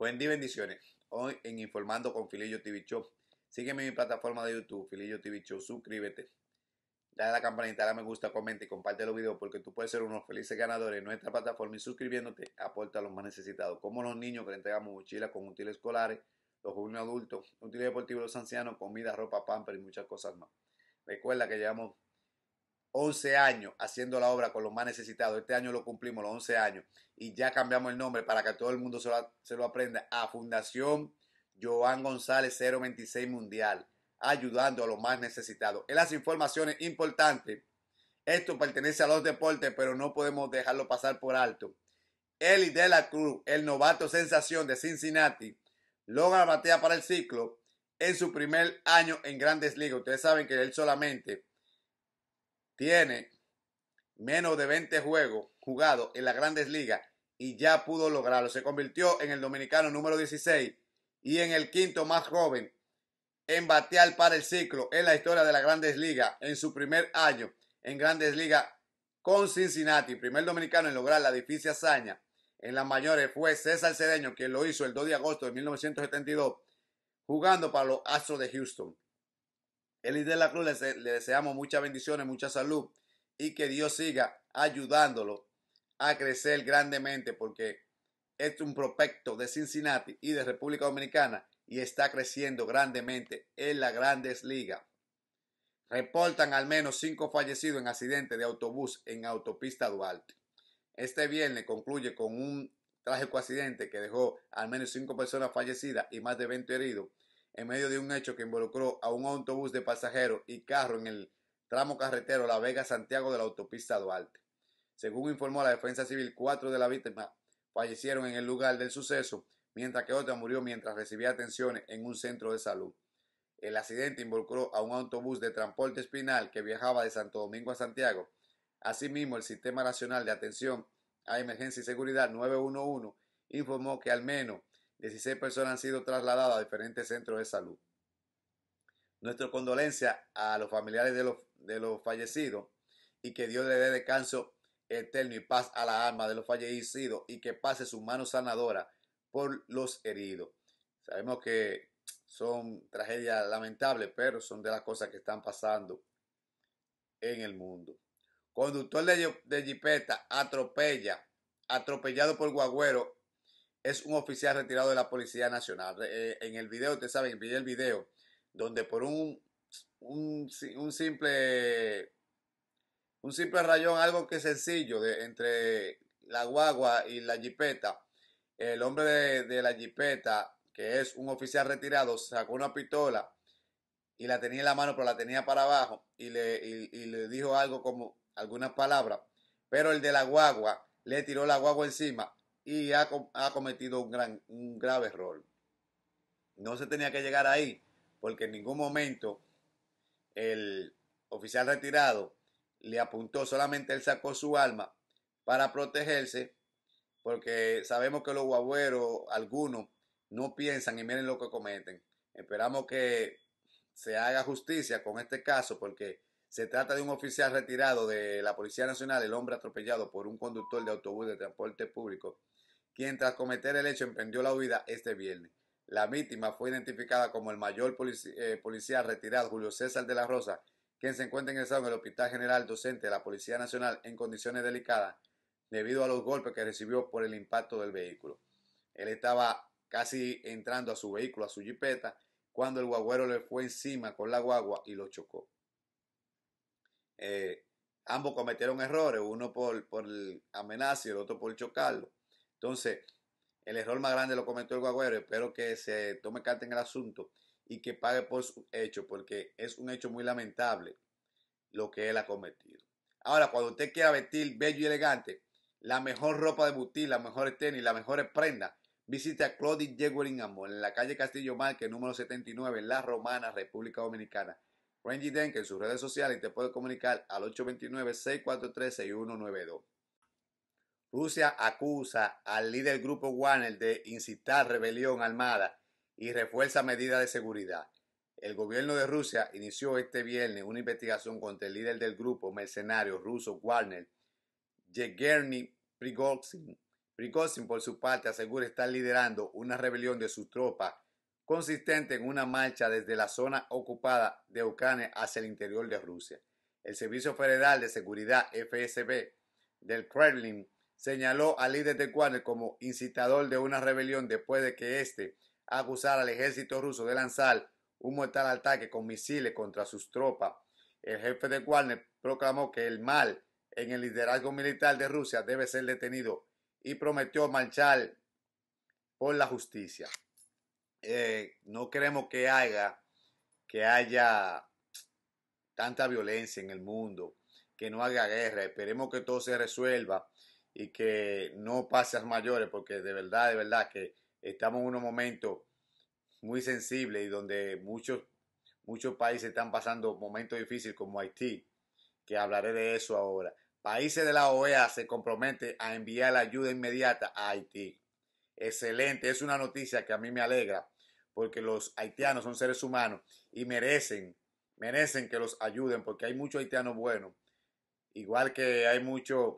Buen día bendiciones. Hoy en Informando con Filillo TV Show. Sígueme en mi plataforma de YouTube, Filillo TV Show. Suscríbete. Dale a la campanita, dale me gusta, comenta y comparte los videos porque tú puedes ser unos felices ganadores en nuestra plataforma y suscribiéndote aporta a los más necesitados, como los niños que le entregamos mochilas con útiles escolares, los jóvenes adultos, útiles deportivos, los ancianos, comida, ropa, pamper y muchas cosas más. Recuerda que llevamos 11 años haciendo la obra con los más necesitados. Este año lo cumplimos, los 11 años, y ya cambiamos el nombre para que todo el mundo se lo, aprenda a Fundación Joan González 026 Mundial, ayudando a los más necesitados. En las informaciones importantes, esto pertenece a los deportes, pero no podemos dejarlo pasar por alto. Eli de la Cruz, el novato sensación de Cincinnati, logra batear para el ciclo en su primer año en Grandes Ligas. Ustedes saben que él solamente tiene menos de 20 juegos jugados en las grandes ligas y ya pudo lograrlo. Se convirtió en el dominicano número 16 y en el quinto más joven en batear para el ciclo en la historia de las grandes ligas en su primer año en grandes ligas con Cincinnati. Primer dominicano en lograr la difícil hazaña en las mayores fue César Cedeño, quien lo hizo el 2 de agosto de 1972 jugando para los Astros de Houston. El líder de la Cruz le, deseamos muchas bendiciones, mucha salud y que Dios siga ayudándolo a crecer grandemente porque es un prospecto de Cincinnati y de República Dominicana y está creciendo grandemente en las grandes ligas. Reportan al menos cinco fallecidos en accidente de autobús en autopista Duarte. Este viernes concluye con un trágico accidente que dejó al menos cinco personas fallecidas y más de 20 heridos en medio de un hecho que involucró a un autobús de pasajeros y carro en el tramo carretero La Vega-Santiago de la autopista Duarte. Según informó la Defensa Civil, cuatro de las víctimas fallecieron en el lugar del suceso, mientras que otra murió mientras recibía atenciones en un centro de salud. El accidente involucró a un autobús de transporte espinal que viajaba de Santo Domingo a Santiago. Asimismo, el Sistema Nacional de Atención a Emergencia y Seguridad 911 informó que al menos 16 personas han sido trasladadas a diferentes centros de salud. Nuestra condolencia a los familiares de los, de los fallecidos y que Dios le dé descanso eterno y paz a la alma de los fallecidos y que pase su mano sanadora por los heridos. Sabemos que son tragedias lamentables, pero son de las cosas que están pasando en el mundo. Conductor de, de jipeta atropella, atropellado por guagüero es un oficial retirado de la Policía Nacional. Eh, en el video, ustedes saben, vi el video donde por un, un, simple un simple rayón, algo que es sencillo, de, entre la guagua y la jipeta, el hombre de, la jipeta, que es un oficial retirado, sacó una pistola y la tenía en la mano, pero la tenía para abajo y le, y le dijo algo como algunas palabras, pero el de la guagua le tiró la guagua encima y ha, cometido un, gran, un grave error. No se tenía que llegar ahí porque en ningún momento el oficial retirado le apuntó, solamente él sacó su arma para protegerse, porque sabemos que los guagüeros, algunos, no piensan y miren lo que cometen. Esperamos que se haga justicia con este caso, porque se trata de un oficial retirado de la Policía Nacional, el hombre atropellado por un conductor de autobús de transporte público quien tras cometer el hecho emprendió la huida este viernes. La víctima fue identificada como el mayor eh, policía, retirado Julio César de la Rosa, quien se encuentra ingresado en el Hospital General Docente de la Policía Nacional en condiciones delicadas debido a los golpes que recibió por el impacto del vehículo. Él estaba casi entrando a su vehículo, a su jipeta, cuando el guagüero le fue encima con la guagua y lo chocó. Eh, ambos cometieron errores, uno por, por amenaza y el otro por chocarlo. Entonces, el error más grande lo comentó el Guagüero. Espero que se tome carta en el asunto y que pague por su hecho, porque es un hecho muy lamentable lo que él ha cometido. Ahora, cuando usted quiera vestir bello y elegante, la mejor ropa de butil, las mejores tenis, la mejores prenda, visite a Claudie Jewelin Amor en la calle Castillo Marque, número 79, La Romana, República Dominicana. Randy Denke en sus redes sociales y te puede comunicar al 829-643-6192. Rusia acusa al líder del grupo Warner de incitar rebelión armada y refuerza medidas de seguridad. El gobierno de Rusia inició este viernes una investigación contra el líder del grupo mercenario ruso Warner, Yegerny Prigozhin. Prigozhin, por su parte, asegura estar liderando una rebelión de sus tropas consistente en una marcha desde la zona ocupada de Ucrania hacia el interior de Rusia. El Servicio Federal de Seguridad FSB del Kremlin señaló al líder de Warner como incitador de una rebelión después de que éste acusara al ejército ruso de lanzar un mortal ataque con misiles contra sus tropas. El jefe de Warner proclamó que el mal en el liderazgo militar de Rusia debe ser detenido y prometió marchar por la justicia. Eh, no queremos que haya, que haya tanta violencia en el mundo, que no haya guerra. Esperemos que todo se resuelva y que no pases mayores, porque de verdad, de verdad que estamos en un momento muy sensible y donde muchos, muchos países están pasando momentos difíciles como Haití, que hablaré de eso ahora. Países de la OEA se comprometen a enviar la ayuda inmediata a Haití. Excelente, es una noticia que a mí me alegra, porque los haitianos son seres humanos y merecen, merecen que los ayuden, porque hay muchos haitianos buenos, igual que hay muchos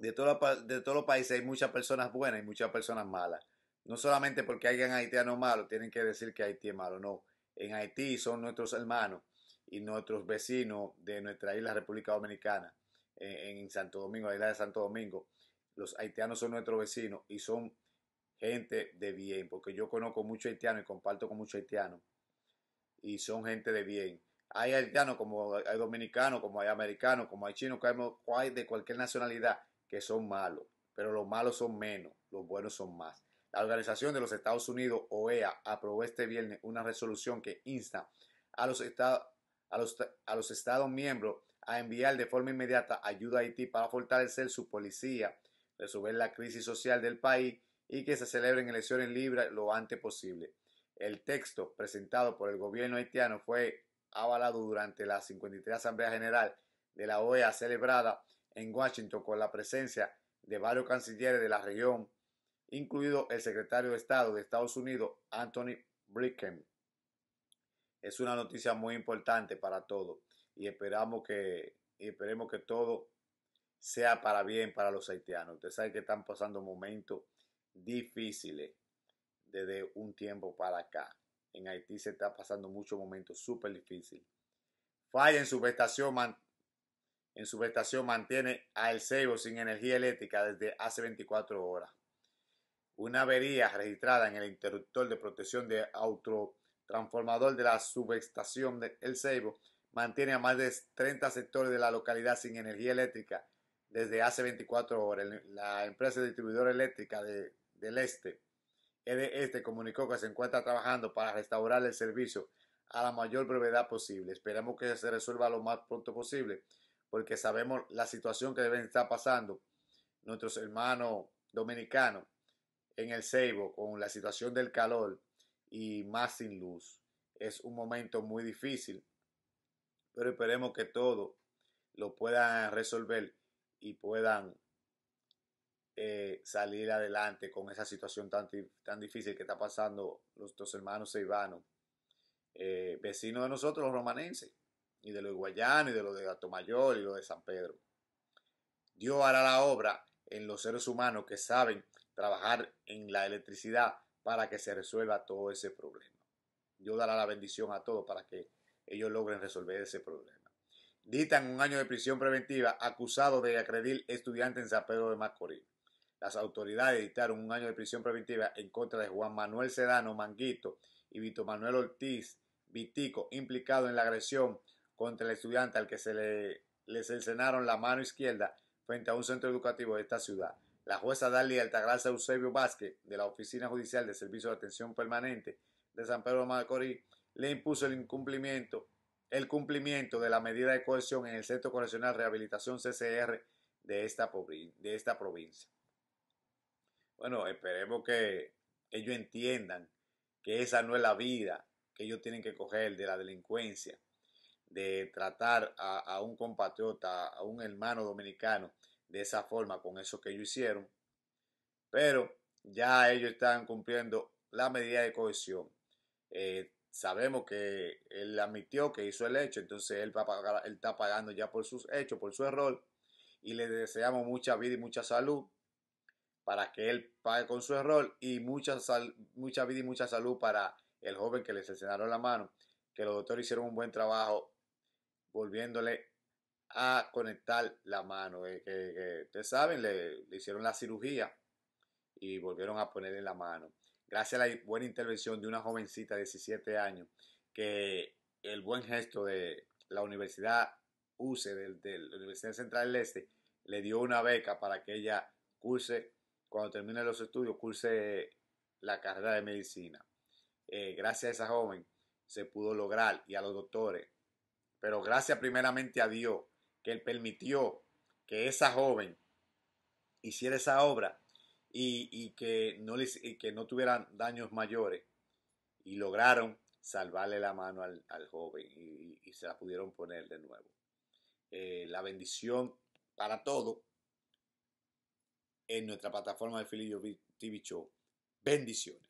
de todos los países hay muchas personas buenas y muchas personas malas. No solamente porque hayan haitianos malos, tienen que decir que Haití es malo, no. En Haití son nuestros hermanos y nuestros vecinos de nuestra isla República Dominicana, en, Santo Domingo, la isla de Santo Domingo. Los haitianos son nuestros vecinos y son gente de bien, porque yo conozco mucho haitiano y comparto con muchos haitianos y son gente de bien. Hay haitianos como hay dominicanos, como hay americanos, como hay chinos, como hay de cualquier nacionalidad que son malos, pero los malos son menos, los buenos son más. La Organización de los Estados Unidos, OEA, aprobó este viernes una resolución que insta a los, estados, a los, a los Estados miembros a enviar de forma inmediata ayuda a Haití para fortalecer su policía, resolver la crisis social del país y que se celebren elecciones libres lo antes posible. El texto presentado por el gobierno haitiano fue avalado durante la 53 Asamblea General de la OEA celebrada en Washington con la presencia de varios cancilleres de la región, incluido el secretario de Estado de Estados Unidos, Anthony Brickham Es una noticia muy importante para todos y esperamos que esperemos que todo sea para bien para los haitianos. Ustedes saben que están pasando momentos difíciles desde un tiempo para acá. En Haití se está pasando muchos momentos súper difíciles. Falla en man en su mantiene a El Seibo sin energía eléctrica desde hace 24 horas. Una avería registrada en el interruptor de protección de autotransformador de la subestación de El Seibo mantiene a más de 30 sectores de la localidad sin energía eléctrica desde hace 24 horas. La empresa distribuidora eléctrica del Este, EDE Este, comunicó que se encuentra trabajando para restaurar el servicio a la mayor brevedad posible. Esperamos que se resuelva lo más pronto posible porque sabemos la situación que deben estar pasando nuestros hermanos dominicanos en el Seibo con la situación del calor y más sin luz. Es un momento muy difícil, pero esperemos que todo lo puedan resolver y puedan eh, salir adelante con esa situación tan, difícil que está pasando nuestros hermanos ceibanos eh, vecinos de nosotros, los romanenses y de los de y de los de Mayor, y lo de San Pedro. Dios hará la obra en los seres humanos que saben trabajar en la electricidad para que se resuelva todo ese problema. Dios dará la bendición a todos para que ellos logren resolver ese problema. Ditan un año de prisión preventiva acusado de agredir estudiante en San Pedro de Macorís. Las autoridades dictaron un año de prisión preventiva en contra de Juan Manuel Sedano Manguito y Vito Manuel Ortiz Vitico, implicado en la agresión contra el estudiante al que se le, encenaron la mano izquierda frente a un centro educativo de esta ciudad. La jueza Dali Altagracia Eusebio Vázquez, de la Oficina Judicial de Servicio de Atención Permanente de San Pedro de Macorís, le impuso el incumplimiento, el cumplimiento de la medida de cohesión en el Centro Correccional Rehabilitación CCR de esta, de esta provincia. Bueno, esperemos que ellos entiendan que esa no es la vida que ellos tienen que coger de la delincuencia de tratar a, un compatriota, a un hermano dominicano de esa forma con eso que ellos hicieron. Pero ya ellos están cumpliendo la medida de cohesión. Eh, sabemos que él admitió que hizo el hecho, entonces él, está pagando ya por sus hechos, por su error. Y le deseamos mucha vida y mucha salud para que él pague con su error y mucha, mucha vida y mucha salud para el joven que le cercenaron la mano, que los doctores hicieron un buen trabajo volviéndole a conectar la mano. Eh, que, ustedes saben, le, hicieron la cirugía y volvieron a ponerle la mano. Gracias a la buena intervención de una jovencita de 17 años, que el buen gesto de la Universidad UCE, de, la Universidad Central del Este, le dio una beca para que ella curse, cuando termine los estudios, curse la carrera de medicina. Eh, gracias a esa joven se pudo lograr y a los doctores pero gracias primeramente a Dios que Él permitió que esa joven hiciera esa obra y, que, no les, que no tuvieran daños mayores. Y lograron salvarle la mano al, joven y, se la pudieron poner de nuevo. Eh, la bendición para todo en nuestra plataforma de Filillo TV Show. Bendiciones.